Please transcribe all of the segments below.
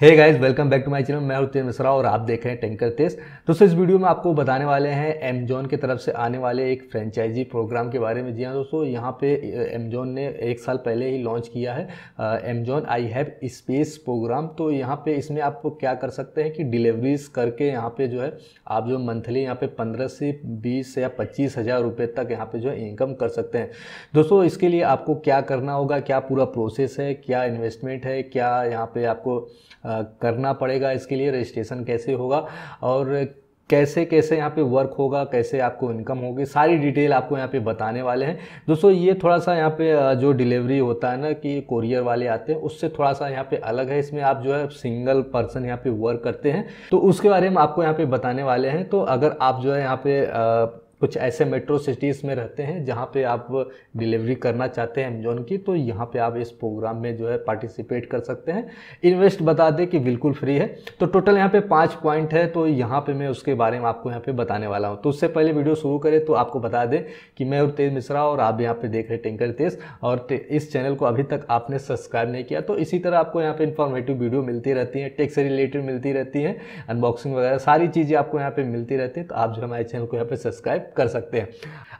hey guys welcome back to my channel मैं उत्तर मिश्रा और आप देख रहे हैं टैंकर तेज दोस्तों इस वीडियो में आपको बताने वाले हैं एमजॉन की तरफ से आने वाले एक फ्रेंचाइजी प्रोग्राम के बारे में जी हाँ दोस्तों यहाँ पे एमजॉन ने एक साल पहले ही लॉन्च किया है Amazon I have space programme तो यहाँ पे इसमें आप क्या कर सकते हैं कि डिलीवरीज करके यहाँ पर जो है आप जो मंथली यहाँ पर पंद्रह से बीस या पच्चीस हज़ार रुपये तक यहाँ पर जो है इनकम कर सकते हैं दोस्तों इसके लिए आपको क्या करना होगा क्या पूरा प्रोसेस है क्या इन्वेस्टमेंट है क्या यहाँ पर आपको करना पड़ेगा इसके लिए रजिस्ट्रेशन कैसे होगा और कैसे कैसे यहाँ पे वर्क होगा कैसे आपको इनकम होगी सारी डिटेल आपको यहाँ पे बताने वाले हैं दोस्तों ये थोड़ा सा यहाँ पे जो डिलीवरी होता है ना कि कोरियर वाले आते हैं उससे थोड़ा सा यहाँ पे अलग है इसमें आप जो है सिंगल पर्सन यहाँ पे वर्क करते हैं तो उसके बारे में आपको यहाँ पे बताने वाले हैं तो अगर आप जो है यहाँ पे आ, कुछ ऐसे मेट्रो सिटीज़ में रहते हैं जहाँ पे आप डिलीवरी करना चाहते हैं अमेजोन की तो यहाँ पे आप इस प्रोग्राम में जो है पार्टिसिपेट कर सकते हैं इन्वेस्ट बता दें कि बिल्कुल फ्री है तो टोटल यहाँ पे पाँच पॉइंट है तो यहाँ पे मैं उसके बारे में आपको यहाँ पे बताने वाला हूँ तो उससे पहले वीडियो शुरू करें तो आपको बता दें कि मैं और तेज मिश्रा और आप यहाँ पर देख रहे टेंकर तेज और ते, इस चैनल को अभी तक आपने सब्सक्राइब नहीं किया तो इसी तरह आपको यहाँ पर इन्फॉर्मेटिव वीडियो मिलती रहती है टेक्स रिलेटेड मिलती रहती है अनबॉक्सिंग वगैरह सारी चीज़ें आपको यहाँ पर मिलती रहती है तो आप जो हमारे चैनल को यहाँ पर सब्सक्राइब कर सकते हैं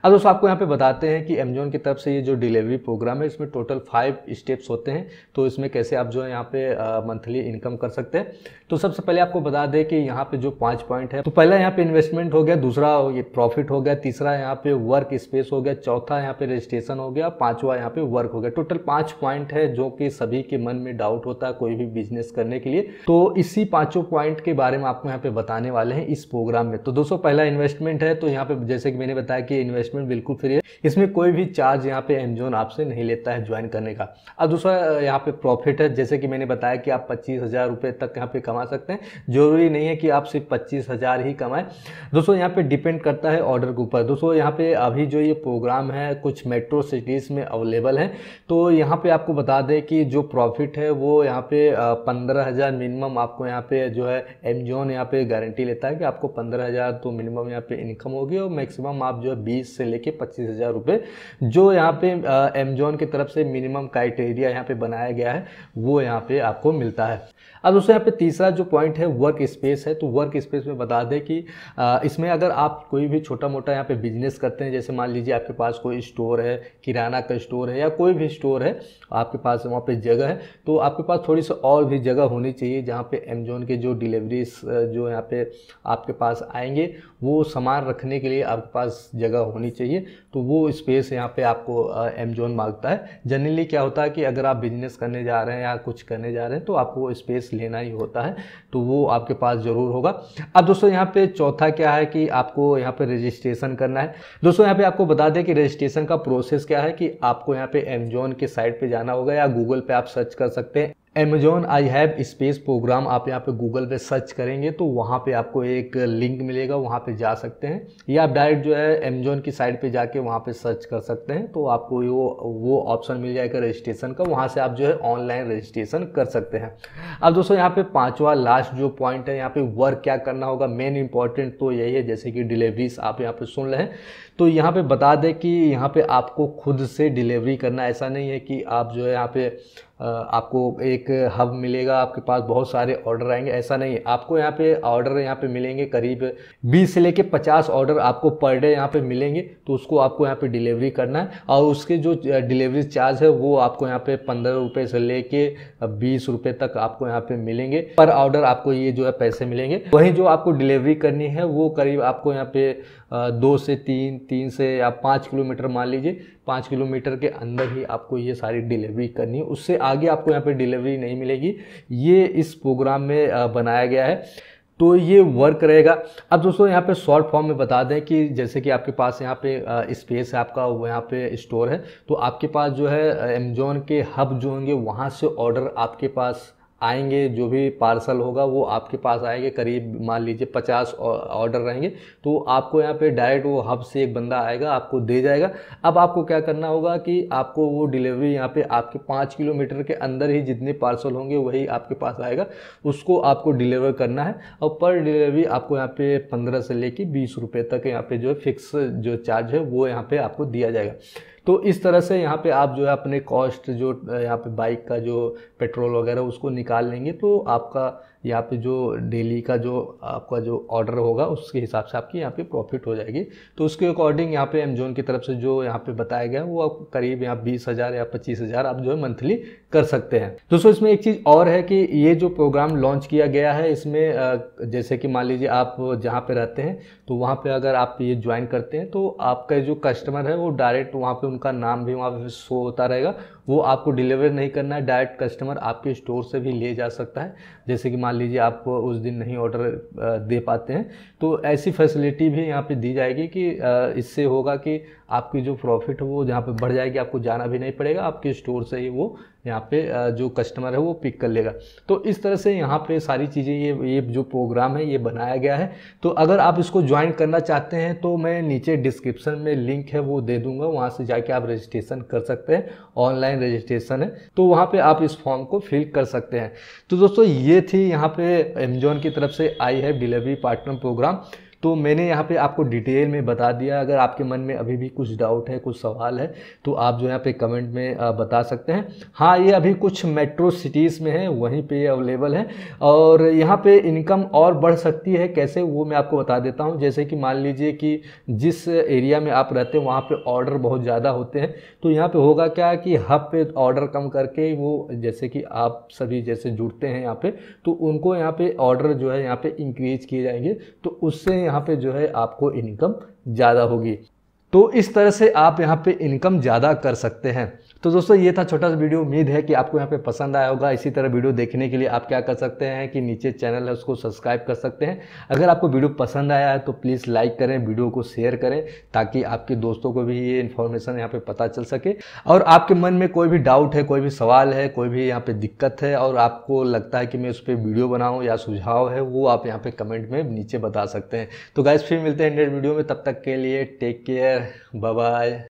अब दोस्तों आपको यहाँ पे बताते हैं कि अमेजोन की तरफ से ये जो डिलीवरी प्रोग्राम है इसमें टोटल फाइव स्टेप्स होते हैं तो इसमें कैसे आप जो है यहाँ पे मंथली इनकम कर सकते हैं तो सबसे पहले आपको बता दें कि यहाँ पे जो पांच पॉइंट है तो पहला यहाँ पे इन्वेस्टमेंट हो गया दूसरा ये प्रॉफिट हो गया तीसरा यहाँ पे वर्क स्पेस हो गया चौथा यहाँ पे रजिस्ट्रेशन हो गया पांचवा यहाँ पे वर्क हो गया टोटल पांच पॉइंट है जो कि सभी के मन में डाउट होता है कोई भी बिजनेस करने के लिए तो इसी पांचों पॉइंट के बारे में आपको यहाँ पे बताने वाले हैं इस प्रोग्राम में तो दोस्तों पहला इन्वेस्टमेंट है तो यहाँ पे जैसे जैसे कि मैंने बताया कि इन्वेस्टमेंट बिल्कुल फ्री है इसमें कोई भी चार्ज यहाँ पे एमजोन आपसे नहीं लेता है ज्वाइन करने का और दूसरा यहाँ पे प्रॉफिट है जैसे कि मैंने बताया कि आप पच्चीस हज़ार तक यहाँ पे कमा सकते हैं ज़रूरी नहीं है कि आप सिर्फ पच्चीस हज़ार ही कमाएं दोस्तों यहाँ पे डिपेंड करता है ऑर्डर के ऊपर दोस्तों यहाँ पे अभी जो ये प्रोग्राम है कुछ मेट्रो सिटीज़ में अवेलेबल है तो यहाँ पे आपको बता दें कि जो प्रॉफिट है वो यहाँ पे पंद्रह हज़ार मिनिमम आपको यहाँ पे जो है एमजोन यहाँ पे गारंटी लेता है कि आपको पंद्रह हज़ार तो मिनिमम यहाँ पे इनकम होगी और मैक्सिमम आप जो है बीस से लेके पच्चीस हज़ार रुपये जो यहाँ पे अमेजोन की तरफ से मिनिमम क्राइटेरिया यहाँ पे बनाया गया है वो यहाँ पे आपको मिलता है अब दोस्तों यहाँ पे तीसरा जो पॉइंट है वर्क स्पेस है तो वर्क स्पेस में बता दें कि इसमें अगर आप कोई भी छोटा मोटा यहाँ पे बिजनेस करते हैं जैसे मान लीजिए आपके पास कोई स्टोर है किराना का स्टोर है या कोई भी स्टोर है आपके पास वहाँ पे जगह है तो आपके पास थोड़ी सी और भी जगह होनी चाहिए जहाँ पे अमेजोन के जो डिलीवरीज जो यहाँ पे आपके पास आएंगे वो सामान रखने के लिए आप चार जगह होनी चाहिए तो वो स्पेस यहाँ पे आपको एमजोन मांगता है जनरली क्या होता है कि अगर आप बिजनेस करने जा रहे हैं या कुछ करने जा रहे हैं तो आपको स्पेस लेना ही होता है तो वो आपके पास ज़रूर होगा अब दोस्तों यहाँ पे चौथा क्या है कि आपको यहाँ पे रजिस्ट्रेशन करना है दोस्तों यहाँ पे आपको बता दें कि रजिस्ट्रेशन का प्रोसेस क्या है कि आपको यहाँ पे एमजोन के साइट पर जाना होगा या गूगल पर आप सर्च कर सकते हैं Amazon I have space programme आप यहाँ पे गूगल पे सर्च करेंगे तो वहाँ पे आपको एक लिंक मिलेगा वहाँ पे जा सकते हैं या आप डायरेक्ट जो है अमेजोन की साइट पे जाके वहाँ पे सर्च कर सकते हैं तो आपको वो वो ऑप्शन मिल जाएगा रजिस्ट्रेशन का वहाँ से आप जो है ऑनलाइन रजिस्ट्रेशन कर सकते हैं अब दोस्तों यहाँ पे पाँचवा लास्ट जो पॉइंट है यहाँ पे वर्क क्या करना होगा मेन इंपॉर्टेंट तो यही है जैसे कि डिलीवरीज आप यहाँ पर सुन रहे हैं तो यहाँ पर बता दें कि यहाँ पर आपको खुद से डिलीवरी करना ऐसा नहीं है कि आप जो है यहाँ पर आपको एक हब मिलेगा आपके पास बहुत सारे ऑर्डर आएंगे ऐसा नहीं है आपको यहाँ पे ऑर्डर यहाँ पे मिलेंगे करीब 20 से लेके 50 ऑर्डर आपको पर डे यहाँ पे मिलेंगे तो उसको आपको यहाँ पे डिलीवरी करना है और उसके जो डिलीवरी चार्ज है वो आपको यहाँ पे पंद्रह रुपये से लेके बीस रुपये तक आपको यहाँ पे मिलेंगे पर ऑर्डर आपको ये जो है पैसे मिलेंगे वहीं जो आपको डिलीवरी करनी है वो करीब आपको यहाँ पे दो से तीन तीन से या पाँच किलोमीटर मान लीजिए पाँच किलोमीटर के अंदर ही आपको ये सारी डिलीवरी करनी है उससे आगे आपको यहाँ पर डिलीवरी नहीं मिलेगी ये इस प्रोग्राम में बनाया गया है तो ये वर्क रहेगा अब दोस्तों यहाँ पे शॉर्ट फॉर्म में बता दें कि जैसे कि आपके पास यहाँ पे स्पेस है आपका यहाँ पे स्टोर है तो आपके पास जो है अमेजोन के हब जो होंगे वहाँ से ऑर्डर आपके पास आएंगे जो भी पार्सल होगा वो आपके पास आएंगे करीब मान लीजिए पचास ऑर्डर रहेंगे तो आपको यहाँ पे डायरेक्ट वो हब से एक बंदा आएगा आपको दे जाएगा अब आपको क्या करना होगा कि आपको वो डिलीवरी यहाँ पे आपके पाँच किलोमीटर के अंदर ही जितने पार्सल होंगे वही आपके पास आएगा उसको आपको डिलीवर करना है और पर डिलीवरी आपको यहाँ पे पंद्रह से लेके बीस रुपये तक यहाँ पे जो है फिक्स जो चार्ज है वो यहाँ पे आपको दिया जाएगा तो इस तरह से यहाँ पे आप जो है अपने कॉस्ट जो यहाँ पे बाइक का जो पेट्रोल वगैरह उसको निकाल निकाल लेंगे तो आपका यहाँ पे जो डेली का जो आपका जो ऑर्डर होगा उसके हिसाब से आपकी यहाँ पे प्रॉफिट हो जाएगी तो उसके अकॉर्डिंग यहाँ पे अमेजोन की तरफ से जो यहाँ पे बताया गया वो आप करीब यहाँ बीस हज़ार या पच्चीस हज़ार आप जो है मंथली कर सकते हैं दोस्तों इसमें एक चीज़ और है कि ये जो प्रोग्राम लॉन्च किया गया है इसमें जैसे कि मान लीजिए आप जहाँ पर रहते हैं तो वहाँ पर अगर आप ये ज्वाइन करते हैं तो आपका जो कस्टमर है वो डायरेक्ट वहाँ पर उनका नाम भी वहाँ पर शो होता रहेगा वो आपको डिलीवर नहीं करना है डायरेक्ट कस्टमर आपके स्टोर से भी ले जा सकता है जैसे कि मान मान लीजिए आप उस दिन नहीं ऑर्डर दे पाते हैं तो ऐसी फैसिलिटी भी यहाँ पे दी जाएगी कि इससे होगा कि आपकी जो प्रॉफिट वो जहाँ पे बढ़ जाएगी आपको जाना भी नहीं पड़ेगा आपके स्टोर से ही वो यहाँ पे जो कस्टमर है वो पिक कर लेगा तो इस तरह से यहाँ पे सारी चीज़ें ये ये जो प्रोग्राम है ये बनाया गया है तो अगर आप इसको ज्वाइन करना चाहते हैं तो मैं नीचे डिस्क्रिप्शन में लिंक है वो दे दूंगा वहाँ से जाके आप रजिस्ट्रेशन कर सकते हैं ऑनलाइन रजिस्ट्रेशन है तो वहाँ पर आप इस फॉर्म को फिल कर सकते हैं तो दोस्तों ये थी यहाँ पर अमेजोन की तरफ से आई है डिलीवरी पार्टनर प्रोग्राम तो मैंने यहाँ पे आपको डिटेल में बता दिया अगर आपके मन में अभी भी कुछ डाउट है कुछ सवाल है तो आप जो यहाँ पे कमेंट में बता सकते हैं हाँ ये अभी कुछ मेट्रो सिटीज़ में है वहीं पे अवेलेबल है और यहाँ पे इनकम और बढ़ सकती है कैसे वो मैं आपको बता देता हूँ जैसे कि मान लीजिए कि जिस एरिया में आप रहते हैं वहाँ पर ऑर्डर बहुत ज़्यादा होते हैं तो यहाँ पर होगा क्या कि हब पे ऑर्डर कम करके वो जैसे कि आप सभी जैसे जुड़ते हैं यहाँ पर तो उनको यहाँ पर ऑर्डर जो है यहाँ पर इंक्रीज किए जाएंगे तो उससे यहाँ पे जो है आपको इनकम ज़्यादा होगी तो इस तरह से आप यहाँ पे इनकम ज़्यादा कर सकते हैं तो दोस्तों ये था छोटा सा वीडियो उम्मीद है कि आपको यहाँ पे पसंद आया होगा इसी तरह वीडियो देखने के लिए आप क्या कर सकते हैं कि नीचे चैनल है उसको सब्सक्राइब कर सकते हैं अगर आपको वीडियो पसंद आया है तो प्लीज़ लाइक करें वीडियो को शेयर करें ताकि आपके दोस्तों को भी ये इन्फॉर्मेशन यहाँ पर पता चल सके और आपके मन में कोई भी डाउट है कोई भी सवाल है कोई भी यहाँ पर दिक्कत है और आपको लगता है कि मैं उस पर वीडियो बनाऊँ या सुझाव है वो आप यहाँ पर कमेंट में नीचे बता सकते हैं तो गैस फिर मिलते हैं नेक्स्ट वीडियो में तब तक के लिए टेक केयर बाय